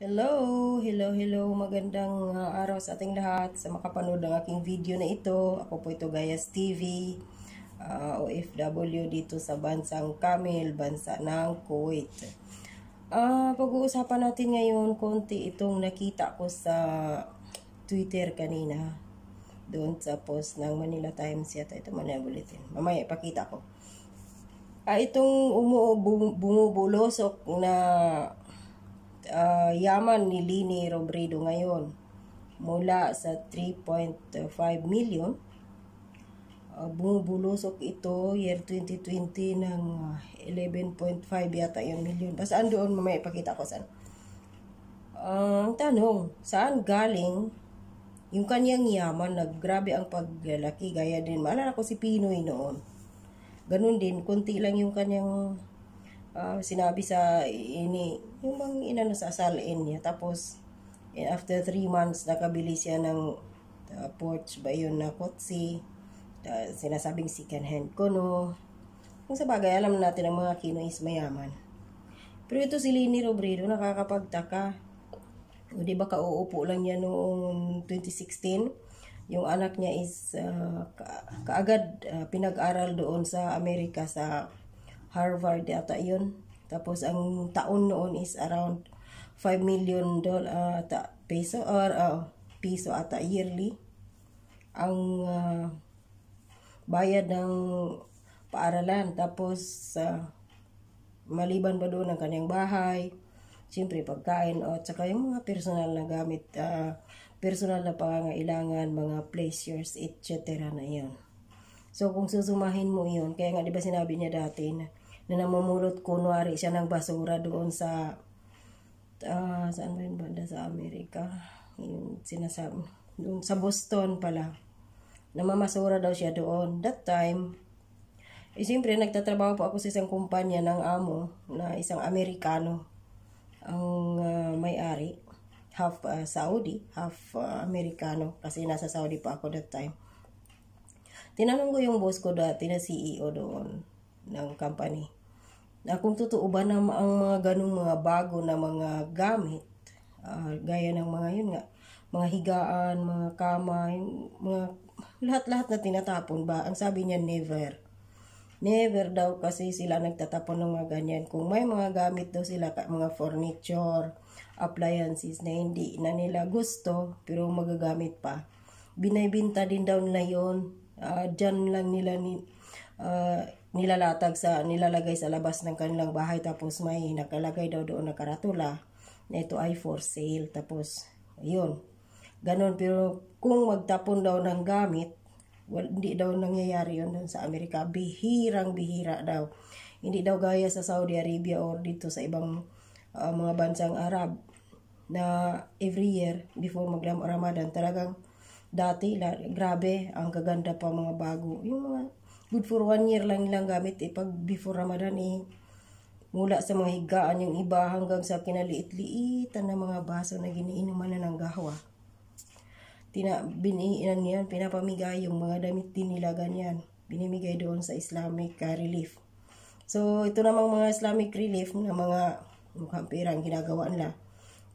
Hello, hello, hello. Magandang uh, araw sa ating lahat. Sa makapanood ng aking video na ito, ako po ito Gayas TV, uh, ah, OFW dito sa Bansang Kamil, Bansa ng Kuwait. Uh, Pag-uusapan natin ngayon konti itong nakita ko sa Twitter kanina. Doon sa post ng Manila Times yata. Ito Manila Bulletin. Mamaya, ipakita ko. Uh, itong umu umuubulosok na uh, yaman ni Lini Robredo ngayon mula sa 3.5 million. Uh, bumubulusok ito year 2020 ng 11.5 ah, yata yung million. Basta andoon mamaya ipakita ko saan. Ang uh, tanong, saan galing yung kanyang yaman na grabe ang paglalaki gaya din. Maalala ko si Pinoy noon. Ganun din, konti lang yung kanyang uh, sinabi sa ini, yung bang inano sa asalin niya. Tapos, eh, after 3 months, nakabili siya ng uh, porch ba yun na kotse. Uh, sinasabing second hand ko, no. Kung sa bagay, alam natin ang mga Kino is mayaman. Pero ito si Lini Robredo, nakakapagtaka. O, di ba kauupo lang niya noong 2016? yung anak niya is uh, ka kaagad uh, pinag-aral doon sa Amerika sa Harvard yata yun. Tapos ang taon noon is around 5 million dollar uh, peso or uh, piso ata yearly. Ang uh, bayad ng paaralan. Tapos uh, maliban pa doon ang kanyang bahay, siyempre pagkain at saka yung mga personal na gamit, uh, personal na pangangailangan, mga pleasures, etc. na yun. So, kung susumahin mo yun, kaya nga di ba sinabi niya dati na na namumulot kunwari siya ng basura doon sa uh, saan ba yung banda sa Amerika yung sinasabi doon sa Boston pala namamasura daw siya doon that time eh, siyempre, nagtatrabaho po ako sa isang kumpanya ng amo na isang Amerikano ang uh, may-ari. Half uh, Saudi, half uh, Amerikano kasi nasa Saudi pa ako that time. Tinanong ko yung boss ko dati na CEO doon ng company na kung totoo ba na ang mga ganong mga bago na mga gamit, uh, gaya ng mga yun nga, mga higaan, mga kama, mga lahat-lahat na tinatapon ba? Ang sabi niya, never. Never daw kasi sila nagtatapon ng mga ganyan. Kung may mga gamit daw sila, mga furniture, appliances na hindi na nila gusto, pero magagamit pa. Binibinta din daw nila yun. Uh, ah, Diyan lang nila ni, uh, nilalatag sa nilalagay sa labas ng kanilang bahay tapos may nakalagay daw doon na karatula na ito ay for sale tapos yun ganun pero kung magtapon daw ng gamit well, hindi daw nangyayari yun doon sa Amerika bihirang bihira daw hindi daw gaya sa Saudi Arabia or dito sa ibang uh, mga bansang Arab na every year before mag Ramadan talagang dati la, grabe ang gaganda pa mga bago yung mga good for one year lang nilang gamit eh pag before Ramadan eh mula sa mga higaan yung iba hanggang sa kinaliit-liitan ng mga baso na giniinuman na ng gawa. Tina, biniinan niyan, pinapamigay yung mga damit din nila ganyan. Binimigay doon sa Islamic uh, Relief. So, ito namang mga Islamic Relief na mga mukhang pera ang ginagawa nila.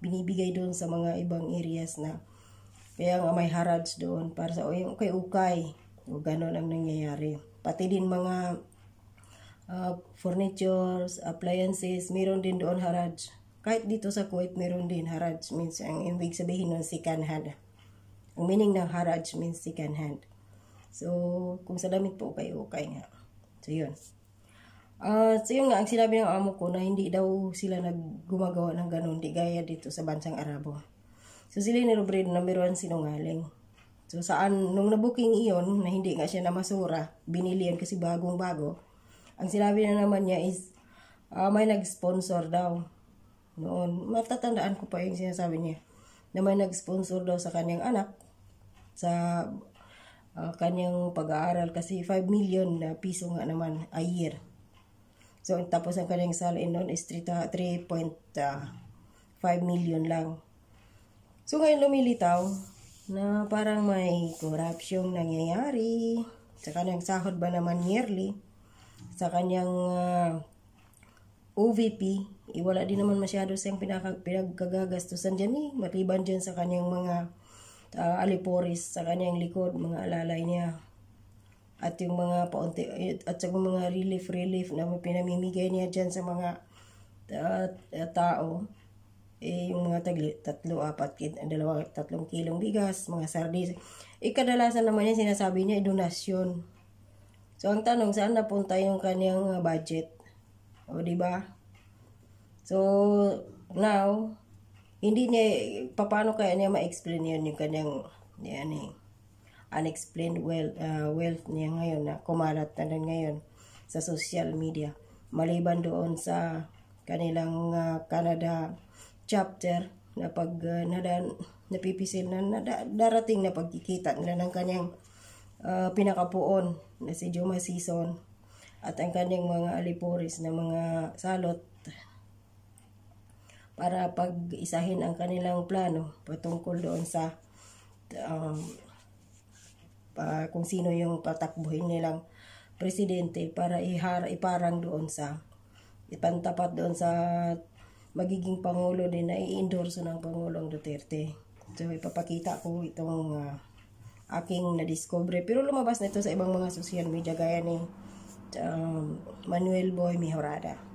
Binibigay doon sa mga ibang areas na kaya nga may haraj doon para sa o yung ukay-ukay. O gano'n ang nangyayari pati din mga uh, furnitures, appliances, meron din doon haraj. Kahit dito sa Kuwait, meron din haraj. Means, ang ibig sabihin nun, second hand. Ang meaning ng haraj means second hand. So, kung sa damit po kayo, okay nga. So, yun. Uh, so, yun nga, ang sinabi ng amo ko na hindi daw sila naggumagawa ng ganun, di gaya dito sa bansang Arabo. So, sila ni Robredo na meron sinungaling. So saan, nung nabuking iyon, na hindi nga siya namasura, binili yan kasi bagong-bago, ang sinabi na naman niya is, uh, may nag-sponsor daw. Noon, matatandaan ko pa yung sinasabi niya, na may nag-sponsor daw sa kanyang anak, sa uh, kanyang pag-aaral, kasi 5 million na piso nga naman a year. So, tapos ang kanyang salary noon is 3.5 ah, million lang. So, ngayon lumilitaw, na parang may corruption nangyayari sa kanyang sahod ba naman yearly sa kanyang uh, ah, OVP eh, wala din naman masyado siyang pinag pinagkagagastusan dyan eh matiban dyan sa kanyang mga uh, aliporis sa kanyang likod mga alalay niya at yung mga paunti at sa mga relief relief na pinamimigay niya dyan sa mga uh, tao eh, yung mga tagli, tatlo, apat, dalawa, tatlong kilong bigas, mga sardis. Eh, kadalasan naman yan, sinasabi niya, eh, donasyon. So, ang tanong, saan napunta yung kanyang ah, budget? O, ba So, now, hindi niya, paano kaya niya ma-explain yun yung kanyang, yan eh, unexplained wealth, uh, wealth niya ngayon na kumalat na rin ngayon sa social media. Maliban doon sa kanilang uh, Canada chapter na pag uh, nadan, napipisil na, na darating na pagkikita nila ng kanyang uh, pinakapuon na si Juma Season at ang kanyang mga alipuris na mga salot para pag-isahin ang kanilang plano patungkol doon sa um, uh, kung sino yung patakbuhin nilang presidente para ihar, iparang doon sa ipantapat doon sa magiging Pangulo din na i-endorse ng Pangulong Duterte. So, ipapakita ko itong uh, aking na-discover. Pero lumabas nito sa ibang mga social media gaya ni um, Manuel Boy Mihorada.